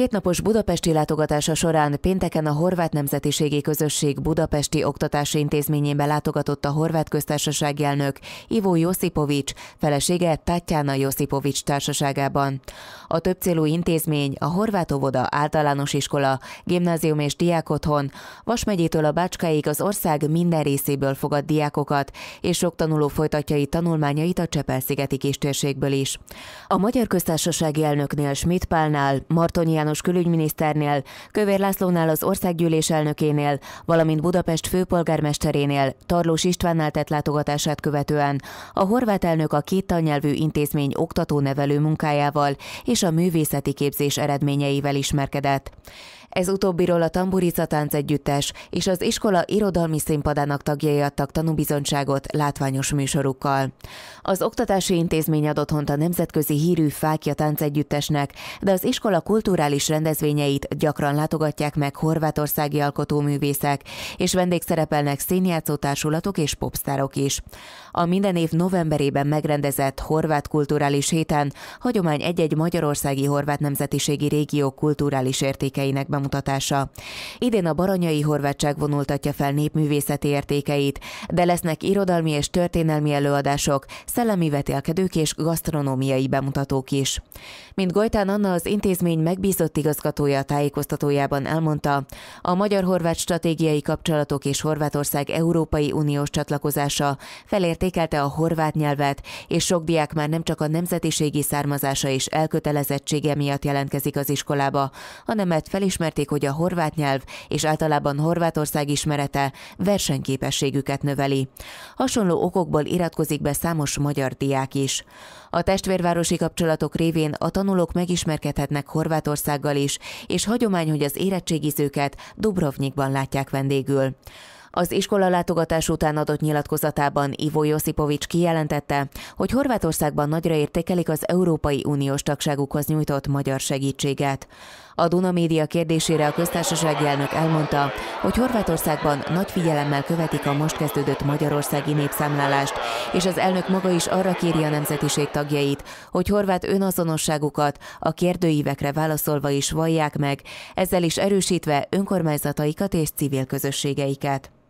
Kétnapos budapesti látogatása során pénteken a Horvát Nemzetiségi Közösség Budapesti Oktatási Intézményébe látogatott a horvát köztársasági elnök Ivo Josipovics, felesége Tatjana Josipovics társaságában. A célú intézmény a Horvát óvoda, általános iskola, gimnázium és diákotthon, Vasmegyétől a Bácskáig az ország minden részéből fogad diákokat, és sok tanuló itt tanulmányait a Csepel-szigeti kistérségből is. A Magyar Köztársasági elnöknél Schmidt Pálnál, Martonyi János külügyminiszternél, Kövér Lászlónál az országgyűlés elnökénél, valamint Budapest főpolgármesterénél, Tarlós Istvánnál tett látogatását követően, a horvát elnök a két tannyelvű intézmény oktató-nevelő munkájával és a művészeti képzés eredményeivel ismerkedett. Ez utóbbiról a Tamburica Tánc Együttes és az iskola irodalmi színpadának tagjai adtak tanúbizonyságot látványos műsorukkal. Az oktatási intézmény adott hont a nemzetközi hírű Fákja Tánc Együttesnek, de az iskola kulturális kulturális rendezvényeit gyakran látogatják meg horvátországi alkotóművészek, és vendégszerepelnek színjátszó társulatok és popstárok is. A minden év novemberében megrendezett horvát kulturális héten hagyomány egy-egy magyarországi horvát nemzetiségi régió kulturális értékeinek bemutatása. Idén a baranyai horvátság vonultatja fel népművészeti értékeit, de lesznek irodalmi és történelmi előadások, szellemi vetélkedők és gasztronómiai bemutatók is. Mint Gojtán Anna az intézmény megbízott központ igazgatója a tájékoztatójában elmondta, a magyar-horvát stratégiai kapcsolatok és Horvátország Európai Uniós csatlakozása felértékelte a horvát nyelvet, és sok diák már nem csak a nemzetiségi származása és elkötelezettsége miatt jelentkezik az iskolába, hanem mert felismerték, hogy a horvát nyelv és általában Horvátország ismerete versenyképességüket növeli. Hasonló okokból iratkozik be számos magyar diák is. A testvérvárosi kapcsolatok révén a tanulók megismerkedhetnek Horvátországgal is, és hagyomány, hogy az érettségizőket Dubrovnikban látják vendégül. Az iskola látogatás után adott nyilatkozatában Ivo Josipovics kijelentette, hogy Horvátországban nagyra értékelik az Európai Uniós tagságukhoz nyújtott magyar segítséget. A Duna média kérdésére a köztársaság elnök elmondta, hogy Horvátországban nagy figyelemmel követik a most kezdődött magyarországi népszámlálást, és az elnök maga is arra kéri a nemzetiség tagjait, hogy horvát önazonosságukat a kérdőívekre válaszolva is vallják meg, ezzel is erősítve önkormányzataikat és civil közösségeiket.